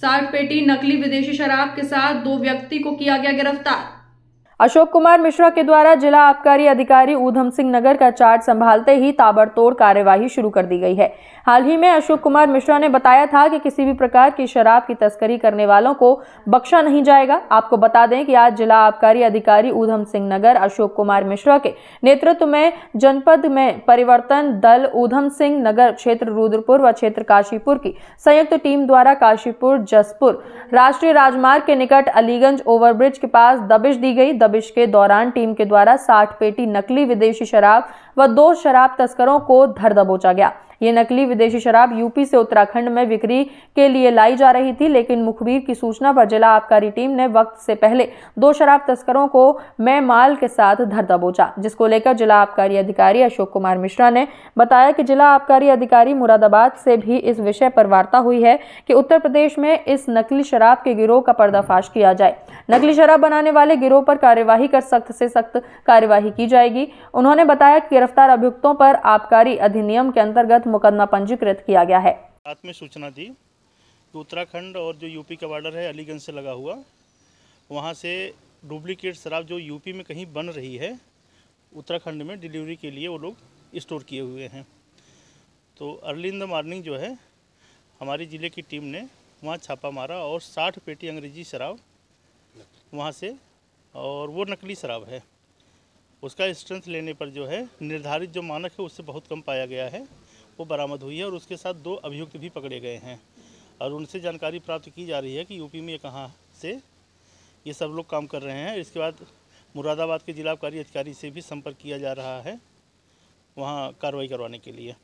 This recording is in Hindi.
साग पेटी नकली विदेशी शराब के साथ दो व्यक्ति को किया गया गिरफ्तार अशोक कुमार मिश्रा के द्वारा जिला आबकारी अधिकारी ऊधम सिंह नगर का चार्ज संभालते ही ताबड़तोड़ कार्यवाही शुरू कर दी गई है हाल ही में अशोक कुमार मिश्रा ने बताया था कि किसी भी प्रकार की शराब की तस्करी करने वालों को बख्शा नहीं जाएगा आपको बता दें कि आज जिला आबकारी अधिकारी ऊधम सिंह नगर अशोक कुमार मिश्रा के नेतृत्व में जनपद में परिवर्तन दल ऊधम सिंह नगर क्षेत्र रुद्रपुर व क्षेत्र काशीपुर की संयुक्त टीम द्वारा काशीपुर जसपुर राष्ट्रीय राजमार्ग के निकट अलीगंज ओवरब्रिज के पास दबिश दी गई दबिश के दौरान टीम के द्वारा साठ पेटी नकली विदेशी शराब व दो शराब तस्करों को धर दबोचा गया ये नकली विदेशी शराब यूपी से उत्तराखंड में बिक्री के लिए लाई जा रही थी लेकिन मुखबिर की सूचना पर जिला आबकारी टीम ने वक्त से पहले दो शराब तस्करों को मैं माल के साथ धर दबोचा जिसको लेकर जिला आबकारी अधिकारी अशोक कुमार मिश्रा ने बताया कि जिला आबकारी अधिकारी मुरादाबाद से भी इस विषय पर वार्ता हुई है कि उत्तर प्रदेश में इस नकली शराब के गिरोह का पर्दाफाश किया जाए नकली शराब बनाने वाले गिरोह पर कार्यवाही कर सख्त से सख्त कार्यवाही की जाएगी उन्होंने बताया कि गिरफ्तार अभियुक्तों पर आबकारी अधिनियम के अंतर्गत मुकदमा पंजीकृत किया गया है रात में सूचना थी कि उत्तराखंड और जो यूपी का बॉर्डर है अलीगंज से लगा हुआ वहाँ से डुप्लीकेट शराब जो यूपी में कहीं बन रही है उत्तराखंड में डिलीवरी के लिए वो लोग स्टोर किए हुए हैं तो अर्ली इन द मॉर्निंग जो है हमारी ज़िले की टीम ने वहाँ छापा मारा और साठ पेटी अंग्रेजी शराब वहाँ से और वो नकली शराब है उसका स्ट्रेंथ लेने पर जो है निर्धारित जो मानक है उससे बहुत कम पाया गया है वो बरामद हुई है और उसके साथ दो अभियुक्त भी पकड़े गए हैं और उनसे जानकारी प्राप्त की जा रही है कि यूपी में कहाँ से ये सब लोग काम कर रहे हैं इसके बाद मुरादाबाद के जिलाकारी अधिकारी से भी संपर्क किया जा रहा है वहाँ कार्रवाई करवाने के लिए